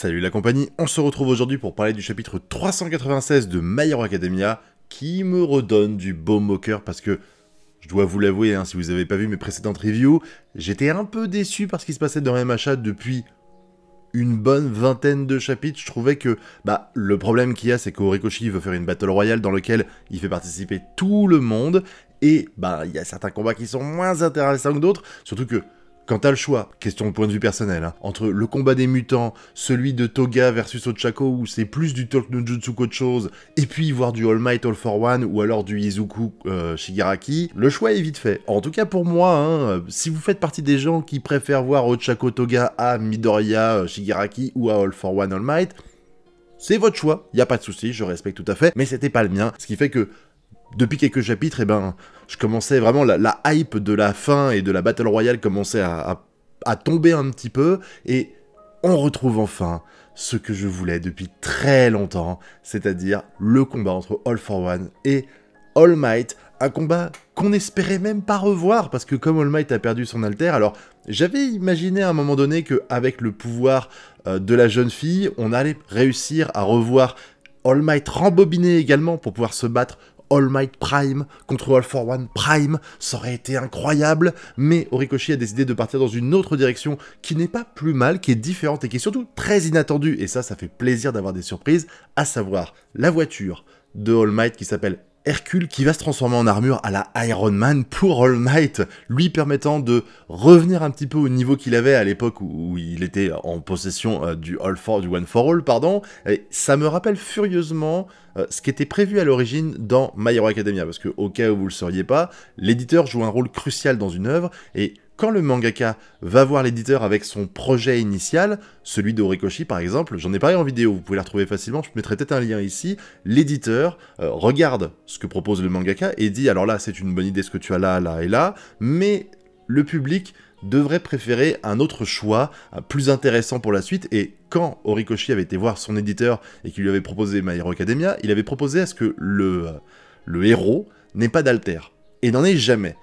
Salut la compagnie, on se retrouve aujourd'hui pour parler du chapitre 396 de My Hero Academia qui me redonne du beau moqueur parce que je dois vous l'avouer, hein, si vous n'avez pas vu mes précédentes reviews, j'étais un peu déçu par ce qui se passait dans MHA depuis une bonne vingtaine de chapitres. Je trouvais que bah, le problème qu'il y a, c'est qu'Horikoshi veut faire une Battle Royale dans laquelle il fait participer tout le monde, et bah il y a certains combats qui sont moins intéressants que d'autres, surtout que Quant à le choix, question de point de vue personnel, hein, entre le combat des mutants, celui de Toga versus Ochako, où c'est plus du talk no jutsu qu'autre chose, et puis voir du All Might All For One, ou alors du Izuku euh, Shigaraki, le choix est vite fait. En tout cas pour moi, hein, euh, si vous faites partie des gens qui préfèrent voir Ochako Toga à Midoriya euh, Shigaraki ou à All For One All Might, c'est votre choix, y a pas de souci, je respecte tout à fait, mais c'était pas le mien, ce qui fait que depuis quelques chapitres, eh ben, je commençais vraiment la, hype de la fin et de la Battle Royale commençait à, tomber un petit peu, et on retrouve enfin ce que je voulais depuis très longtemps, c'est-à-dire le combat entre All for One et All Might, un combat qu'on espérait même pas revoir, parce que comme All Might a perdu son alter, alors j'avais imaginé à un moment donné qu'avec le pouvoir euh, de la jeune fille, on allait réussir à revoir All Might rembobiné également pour pouvoir se battre All Might Prime contre All for One Prime, ça aurait été incroyable, mais Horikoshi a décidé de partir dans une autre direction qui n'est pas plus mal, qui est différente et qui est surtout très inattendue, et ça, ça fait plaisir d'avoir des surprises, à savoir la voiture de All Might qui s'appelle Hercule qui va se transformer en armure à la Iron Man pour All Might, lui permettant de revenir un petit peu au niveau qu'il avait à l'époque où, il était en possession euh, du All for One for All, pardon. ça me rappelle furieusement euh, ce qui était prévu à l'origine dans My Hero Academia, parce que au cas où vous le sauriez pas, l'éditeur joue un rôle crucial dans une œuvre et quand le mangaka va voir l'éditeur avec son projet initial, celui d'Horikoshi par exemple, j'en ai parlé en vidéo, vous pouvez la retrouver facilement, je mettrai peut-être un lien ici, l'éditeur euh, regarde ce que propose le mangaka et dit alors là c'est une bonne idée ce que tu as là, là et là, mais le public devrait préférer un autre choix euh, plus intéressant pour la suite et quand Horikoshi avait été voir son éditeur et qu'il lui avait proposé My Hero Academia, il avait proposé à ce que le, euh, le héros n'ait pas d'alter et n'en ait jamais.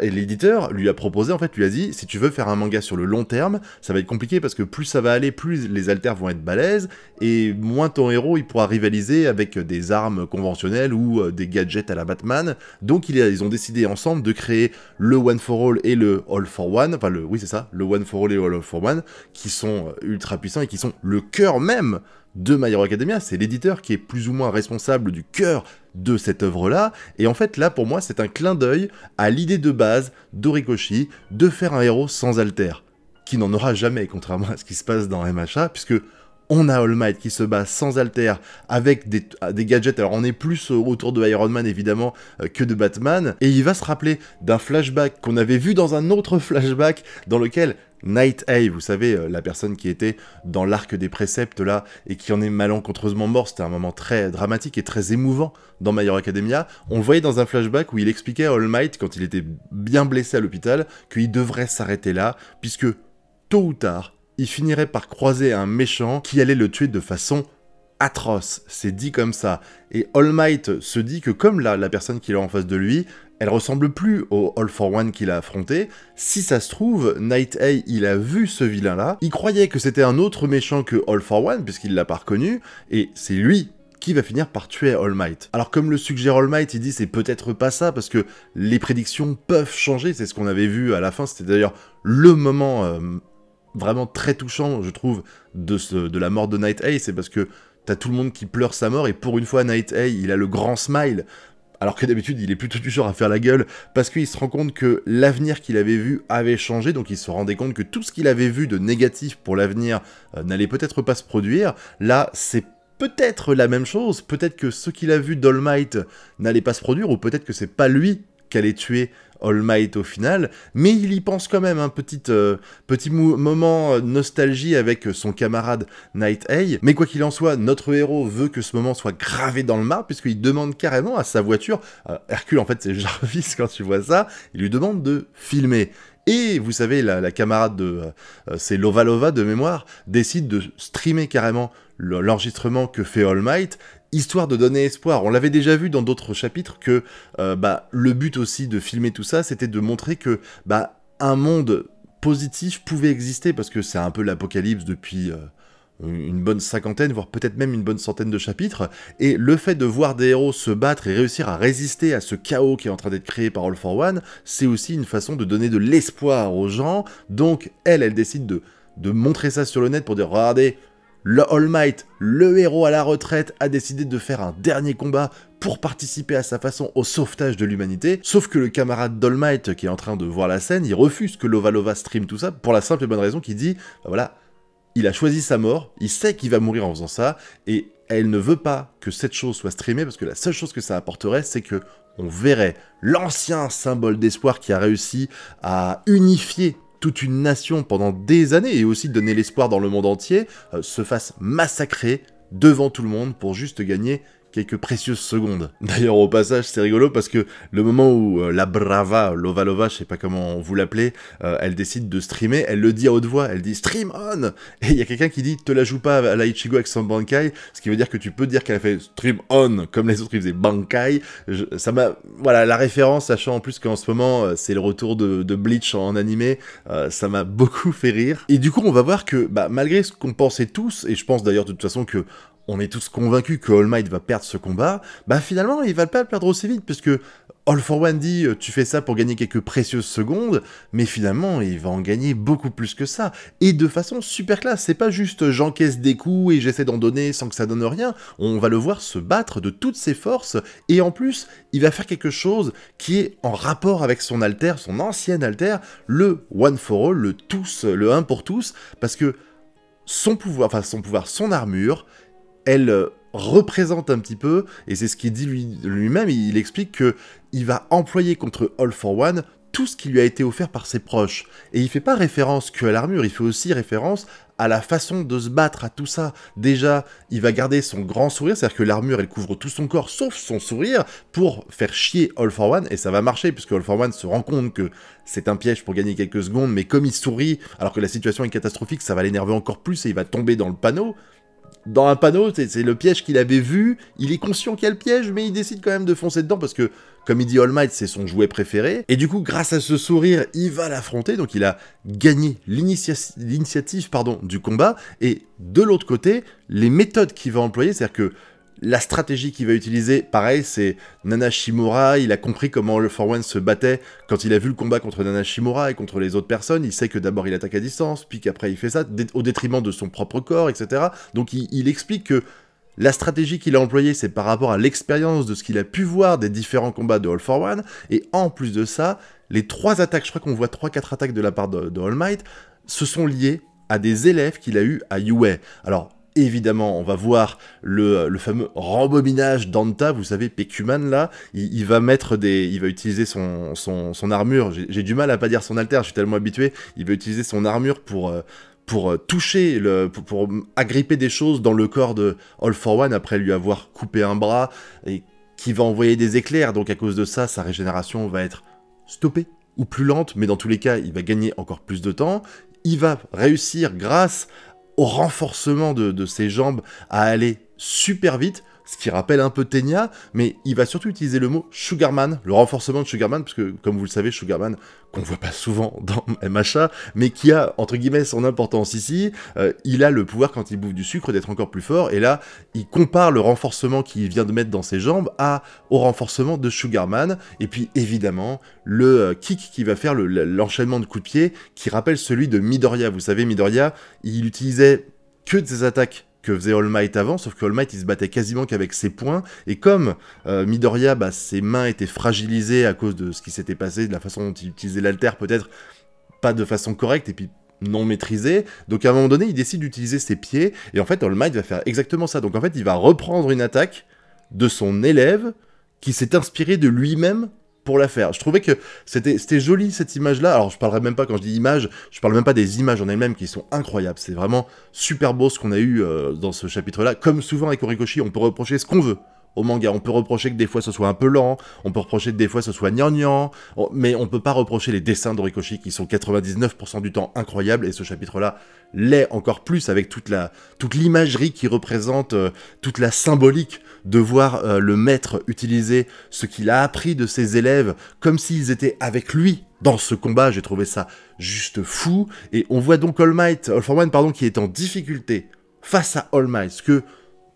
Et, l'éditeur lui a proposé, en fait, lui a dit, si tu veux faire un manga sur le long terme, ça va être compliqué parce que plus ça va aller, plus les alters vont être balèzes, et moins ton héros, il pourra rivaliser avec des armes conventionnelles ou euh, des gadgets à la Batman. Donc ils ont décidé ensemble de créer le One for All et le All for One, enfin le, oui c'est ça, le One for All et le All for One, qui sont euh, ultra puissants et qui sont le cœur même de My Hero Academia, c'est l'éditeur qui est plus ou moins responsable du cœur de cette œuvre-là, et en fait là pour moi c'est un clin d'œil à l'idée de base d'Orikoshi de faire un héros sans alter, qui n'en aura jamais contrairement à ce qui se passe dans MHA, puisque on a All Might qui se bat sans alter avec des, gadgets. Alors on est plus euh, autour de Iron Man évidemment euh, que de Batman. Et il va se rappeler d'un flashback qu'on avait vu dans un autre flashback dans lequel Night A, vous savez, euh, la personne qui était dans l'arc des préceptes là et qui en est malencontreusement mort, c'était un moment très dramatique et très émouvant dans My Hero Academia. On le voyait dans un flashback où il expliquait à All Might, quand il était bien blessé à l'hôpital, qu'il devrait s'arrêter là, puisque tôt ou tard, il finirait par croiser un méchant qui allait le tuer de façon atroce. C'est dit comme ça. Et All Might se dit que comme là, la personne qu'il a en face de lui, elle ressemble plus au All for One qu'il a affronté. Si ça se trouve, Night A, il a vu ce vilain-là, il croyait que c'était un autre méchant que All for One, puisqu'il l'a pas reconnu, et c'est lui qui va finir par tuer All Might. Alors comme le suggère All Might, il dit c'est peut-être pas ça, parce que les prédictions peuvent changer, c'est ce qu'on avait vu à la fin, c'était d'ailleurs le moment euh, vraiment très touchant, je trouve, de, la mort de Night A, c'est parce que t'as tout le monde qui pleure sa mort, et pour une fois, Night A, il a le grand smile, alors que d'habitude, il est plutôt du genre à faire la gueule, parce qu'il se rend compte que l'avenir qu'il avait vu avait changé, donc il se rendait compte que tout ce qu'il avait vu de négatif pour l'avenir euh, n'allait peut-être pas se produire. Là, c'est peut-être la même chose, peut-être que ce qu'il a vu d'All Might n'allait pas se produire, ou peut-être que c'est pas lui allait tuer All Might au final, mais il y pense quand même, un hein, euh, petit, petit moment euh, nostalgie avec euh, son camarade Night A. Mais quoi qu'il en soit, notre héros veut que ce moment soit gravé dans le marbre, puisqu'il demande carrément à sa voiture, Hercule en fait c'est Jarvis quand tu vois ça, il lui demande de filmer. Et vous savez, la, camarade de... ses c'est de mémoire, décide de streamer carrément l'enregistrement que fait All Might histoire de donner espoir. On l'avait déjà vu dans d'autres chapitres que euh, bah, le but aussi de filmer tout ça, c'était de montrer que bah, un monde positif pouvait exister, parce que c'est un peu l'apocalypse depuis... Euh, une bonne cinquantaine, voire peut-être même une bonne centaine de chapitres, et le fait de voir des héros se battre et réussir à résister à ce chaos qui est en train d'être créé par All for One, c'est aussi une façon de donner de l'espoir aux gens, donc elle, elle décide de, de montrer ça sur le net pour dire « Regardez, le All Might, le héros à la retraite, a décidé de faire un dernier combat pour participer à sa façon au sauvetage de l'humanité, sauf que le camarade Might qui est en train de voir la scène, il refuse que Lovalova stream tout ça pour la simple et bonne raison qu'il dit, bah voilà, il a choisi sa mort, il sait qu'il va mourir en faisant ça, et elle ne veut pas que cette chose soit streamée parce que la seule chose que ça apporterait, c'est que on verrait l'ancien symbole d'espoir qui a réussi à unifier toute une nation pendant des années et aussi donner l'espoir dans le monde entier, euh, se fasse massacrer devant tout le monde pour juste gagner quelques précieuses secondes. D'ailleurs, au passage, c'est rigolo parce que le moment où euh, la brava, Lovalova, je sais pas comment vous l'appelez, euh, elle décide de streamer, elle le dit à haute voix, elle dit stream on Et il y a quelqu'un qui dit te la joue pas à la Ichigo avec son Bankai, ce qui veut dire que tu peux dire qu'elle a fait stream on, comme les autres ils faisaient Bankai. ça m'a. Voilà, la référence, sachant en plus qu'en ce moment, euh, c'est le retour de, Bleach en, animé, ça m'a beaucoup fait rire. Et du coup, on va voir que, bah, malgré ce qu'on pensait tous, et je pense d'ailleurs de toute façon que on est tous convaincus que All Might va perdre ce combat, bah finalement il va pas le perdre aussi vite, puisque All for One dit euh, tu fais ça pour gagner quelques précieuses secondes, mais finalement il va en gagner beaucoup plus que ça, et de façon super classe, c'est pas juste euh, j'encaisse des coups et j'essaie d'en donner sans que ça donne rien, on va le voir se battre de toutes ses forces, et en plus il va faire quelque chose qui est en rapport avec son alter, son ancienne alter, le One for All, le tous, le un pour tous, parce que son pouvoir, enfin son pouvoir, son armure, elle euh, représente un petit peu, et c'est ce qu'il dit lui-même, il explique que il va employer contre All for One tout ce qui lui a été offert par ses proches. Et il fait pas référence que à l'armure, il fait aussi référence à la façon de se battre, à tout ça. Déjà, il va garder son grand sourire, c'est-à-dire que l'armure, elle couvre tout son corps, sauf son sourire, pour faire chier All for One, et ça va marcher, puisque All for One se rend compte que c'est un piège pour gagner quelques secondes, mais comme il sourit, alors que la situation est catastrophique, ça va l'énerver encore plus, et il va tomber dans le panneau, dans un panneau, c'est le piège qu'il avait vu, il est conscient qu'il y a le piège, mais il décide quand même de foncer dedans parce que, comme il dit All Might, c'est son jouet préféré. Et du coup, grâce à ce sourire, il va l'affronter, donc il a gagné l'initiative du combat. Et de l'autre côté, les méthodes qu'il va employer, c'est-à-dire que la stratégie qu'il va utiliser, pareil, c'est Nana Shimura, il a compris comment le For One se battait quand il a vu le combat contre Nana Shimura et contre les autres personnes, il sait que d'abord il attaque à distance, puis qu'après il fait ça, au détriment de son propre corps, etc. Donc il, explique que la stratégie qu'il a employée, c'est par rapport à l'expérience de ce qu'il a pu voir des différents combats de All For One, et en plus de ça, les trois attaques, je crois qu'on voit 3-4 attaques de la part de, de All Might, se sont liées à des élèves qu'il a eu à Yue. Alors, Évidemment, on va voir le, fameux rembobinage d'Anta, vous savez, Pécuman, là, il, va mettre des. Il va utiliser son, armure, j'ai du mal à pas dire son alter, je suis tellement habitué, il va utiliser son armure pour. Euh, pour euh, toucher, le, pour, pour, agripper des choses dans le corps de All for One après lui avoir coupé un bras et qui va envoyer des éclairs. Donc à cause de ça, sa régénération va être stoppée ou plus lente, mais dans tous les cas, il va gagner encore plus de temps. Il va réussir grâce au renforcement de, ses jambes à aller super vite ce qui rappelle un peu Tenya, mais il va surtout utiliser le mot Sugarman, le renforcement de Sugarman, parce que comme vous le savez, Sugarman, qu'on ne voit pas souvent dans MHA, mais qui a, entre guillemets, son importance ici, euh, il a le pouvoir, quand il bouffe du sucre, d'être encore plus fort, et là, il compare le renforcement qu'il vient de mettre dans ses jambes à, au renforcement de Sugarman, et puis évidemment, le euh, kick qui va faire, l'enchaînement de coups de pied, qui rappelle celui de Midoriya. Vous savez, Midoriya, il utilisait que de ses attaques que faisait All Might avant, sauf que All Might il se battait quasiment qu'avec ses poings, et comme euh, Midoriya, bah, ses mains étaient fragilisées à cause de ce qui s'était passé, de la façon dont il utilisait l'alter peut-être pas de façon correcte, et puis non maîtrisé. Donc à un moment donné, il décide d'utiliser ses pieds. Et en fait, All Might va faire exactement ça. Donc en fait, il va reprendre une attaque de son élève qui s'est inspiré de lui-même pour la faire. Je trouvais que c'était joli cette image-là. Alors je parlerai même pas quand je dis image, je parle même pas des images en elles-mêmes qui sont incroyables. C'est vraiment super beau ce qu'on a eu euh, dans ce chapitre-là. Comme souvent avec Horikoshi, on peut reprocher ce qu'on veut au manga. On peut reprocher que des fois ce soit un peu lent, on peut reprocher que des fois ce soit gnangnan, mais on peut pas reprocher les dessins ricochet qui sont 99% du temps incroyables et ce chapitre-là l'est encore plus avec toute la toute l'imagerie qui représente euh, toute la symbolique de voir euh, le maître utiliser ce qu'il a appris de ses élèves comme s'ils étaient avec lui dans ce combat, j'ai trouvé ça juste fou et on voit donc All Might, All For One pardon qui est en difficulté face à All Might, ce que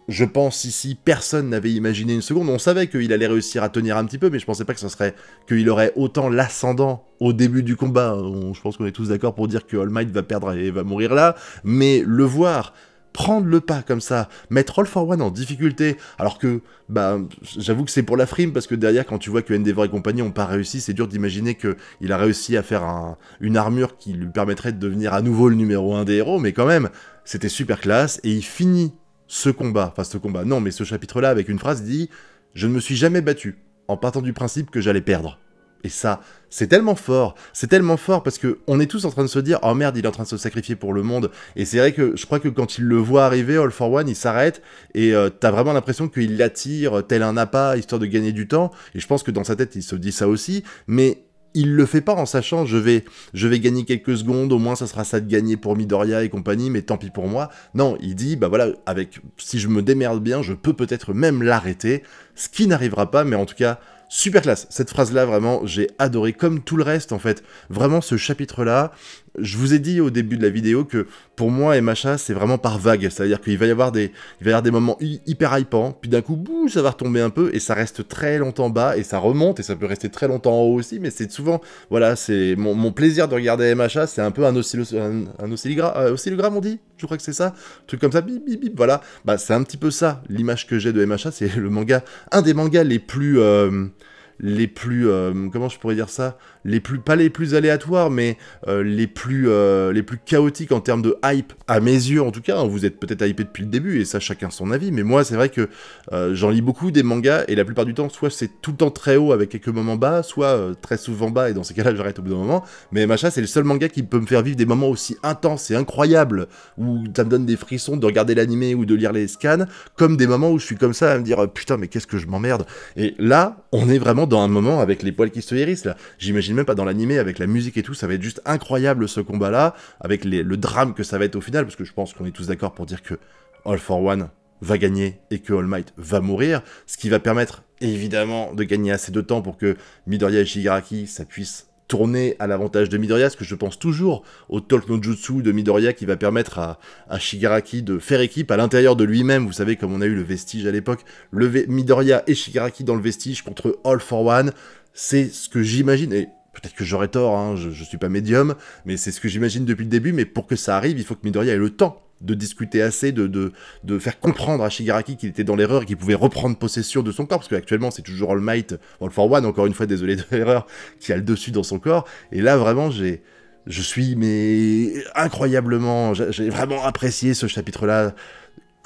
je pense ici, personne n'avait imaginé une seconde. On savait qu'il allait réussir à tenir un petit peu, mais je pensais pas que ce serait qu'il aurait autant l'ascendant au début du combat. je pense qu'on est tous d'accord pour dire que All Might va perdre et va mourir là, mais le voir prendre le pas comme ça, mettre All for One en difficulté, alors que, bah, j'avoue que c'est pour la frime, parce que derrière, quand tu vois que Endeavor et compagnie n'ont pas réussi, c'est dur d'imaginer qu'il a réussi à faire une armure qui lui permettrait de devenir à nouveau le numéro un des héros, mais quand même, c'était super classe, et il finit ce combat, enfin ce combat, non, mais ce chapitre-là avec une phrase dit Je ne me suis jamais battu, en partant du principe que j'allais perdre. Et ça, c'est tellement fort, c'est tellement fort parce que on est tous en train de se dire oh merde, il est en train de se sacrifier pour le monde. Et c'est vrai que je crois que quand il le voit arriver, All for One, il s'arrête et euh, t'as vraiment l'impression qu'il l'attire tel un appât histoire de gagner du temps. Et je pense que dans sa tête, il se dit ça aussi. Mais il le fait pas en sachant je vais, je vais gagner quelques secondes, au moins ça sera ça de gagner pour Midoriya et compagnie, mais tant pis pour moi. Non, il dit bah voilà, avec si je me démerde bien, je peux peut-être même l'arrêter, ce qui n'arrivera pas, mais en tout cas super classe. Cette phrase là vraiment j'ai adoré comme tout le reste en fait. Vraiment ce chapitre là, je vous ai dit au début de la vidéo que pour moi et c'est vraiment par vague, c'est-à-dire qu'il va y avoir des, va avoir des moments hyper hypants, puis d'un coup bouh, ça va retomber un peu et ça reste très longtemps bas et ça remonte et ça peut rester très longtemps en haut aussi, mais c'est souvent voilà c'est mon, plaisir de regarder MHA, c'est un peu un, oscillo, un, euh, oscillogramme, on dit, je crois que c'est ça, un truc comme ça, bip bip bip, voilà, bah c'est un petit peu ça l'image que j'ai de MHA, c'est le manga, un des mangas les plus euh, les plus euh, comment je pourrais dire ça les plus pas les plus aléatoires mais euh, les plus euh, les plus chaotiques en termes de hype à mes yeux en tout cas hein. vous êtes peut-être hypé depuis le début et ça chacun son avis mais moi c'est vrai que j'en lis beaucoup des mangas et la plupart du temps soit c'est tout le temps très haut avec quelques moments bas soit très souvent bas et dans ces cas-là j'arrête au bout d'un moment mais machin c'est le seul manga qui peut me faire vivre des moments aussi intenses et incroyables où ça me donne des frissons de regarder l'animé ou de lire les scans comme des moments où je suis comme ça à me dire putain mais qu'est-ce que je m'emmerde et là on est vraiment dans un moment avec les poils qui se hérissent là. J'imagine même pas dans l'animé avec la musique et tout, ça va être juste incroyable ce combat là, avec le drame que ça va être au final, parce que je pense qu'on est tous d'accord pour dire que All for One va gagner et que All Might va mourir, ce qui va permettre évidemment de gagner assez de temps pour que Midoriya et Shigaraki ça puisse tourner à l'avantage de Midoriya, parce que je pense toujours au Talk Jutsu de Midoriya qui va permettre à, Shigaraki de faire équipe à l'intérieur de lui-même, vous savez, comme on a eu le vestige à l'époque, Midoriya et Shigaraki dans le vestige contre All for One, c'est ce que j'imagine, et peut-être que j'aurais tort, hein, je, ne suis pas médium, mais c'est ce que j'imagine depuis le début, mais pour que ça arrive, il faut que Midoriya ait le temps de discuter assez, de, de, faire comprendre à Shigaraki qu'il était dans l'erreur et qu'il pouvait reprendre possession de son corps, parce qu'actuellement c'est toujours All Might, All for One, encore une fois désolé de l'erreur, qui a le dessus dans son corps, et là vraiment j'ai... Je suis mais incroyablement, j'ai vraiment apprécié ce chapitre-là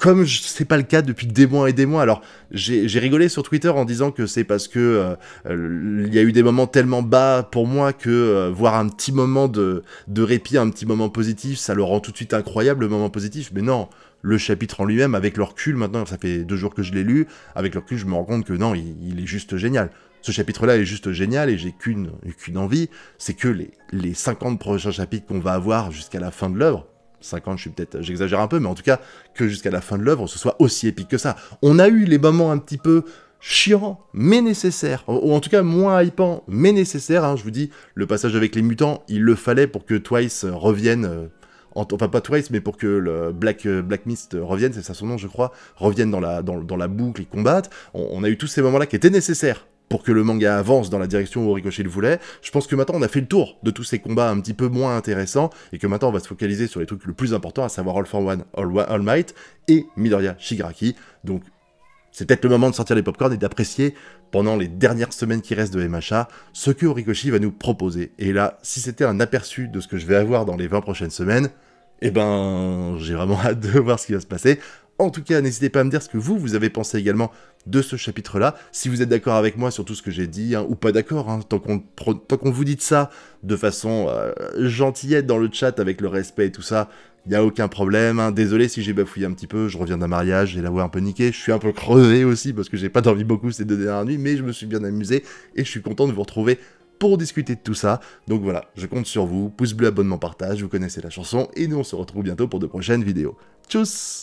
comme c'est pas le cas depuis des mois et des mois. Alors, j'ai rigolé sur Twitter en disant que c'est parce que euh, euh, il y a eu des moments tellement bas pour moi que euh, voir un petit moment de, de répit, un petit moment positif, ça le rend tout de suite incroyable, le moment positif. Mais non, le chapitre en lui-même, avec le recul, maintenant, ça fait deux jours que je l'ai lu, avec le recul, je me rends compte que non, il, est juste génial. Ce chapitre-là est juste génial et j'ai qu'une envie, c'est que les, les 50 prochains chapitres qu'on va avoir jusqu'à la fin de l'œuvre, 50, je suis peut-être, j'exagère un peu, mais en tout cas, que jusqu'à la fin de l'œuvre, ce soit aussi épique que ça. On a eu les moments un petit peu chiants, mais nécessaires, ou en tout cas moins hypants, mais nécessaires. Hein. je vous dis, le passage avec les mutants, il le fallait pour que Twice revienne. Euh, enfin pas Twice, mais pour que le Black, euh, Black Mist revienne, c'est ça son nom je crois, revienne dans la, dans, la boucle et combatte. on, a eu tous ces moments-là qui étaient nécessaires pour que le manga avance dans la direction où Horikoshi le voulait. Je pense que maintenant on a fait le tour de tous ces combats un petit peu moins intéressants et que maintenant on va se focaliser sur les trucs le plus important, à savoir All for One, All, Might et Midoriya Shigaraki. Donc c'est peut-être le moment de sortir les popcorns et d'apprécier pendant les dernières semaines qui restent de MHA ce que Horikoshi va nous proposer. Et là, si c'était un aperçu de ce que je vais avoir dans les 20 prochaines semaines, eh ben, j'ai vraiment hâte de voir ce qui va se passer. En tout cas, n'hésitez pas à me dire ce que vous, vous avez pensé également de ce chapitre-là. Si vous êtes d'accord avec moi sur tout ce que j'ai dit, hein, ou pas d'accord, hein, tant qu'on vous dit ça de façon euh, gentillette dans le chat avec le respect et tout ça, il n'y a aucun problème. Hein. Désolé si j'ai bafouillé un petit peu, je reviens d'un mariage, j'ai la voix un peu niquée, je suis un peu creusé aussi parce que j'ai pas d'envie beaucoup ces deux dernières nuits, mais je me suis bien amusé et je suis content de vous retrouver pour discuter de tout ça. Donc voilà, je compte sur vous, pouce bleu, abonnement, partage, vous connaissez la chanson, et nous on se retrouve bientôt pour de prochaines vidéos. Tchuss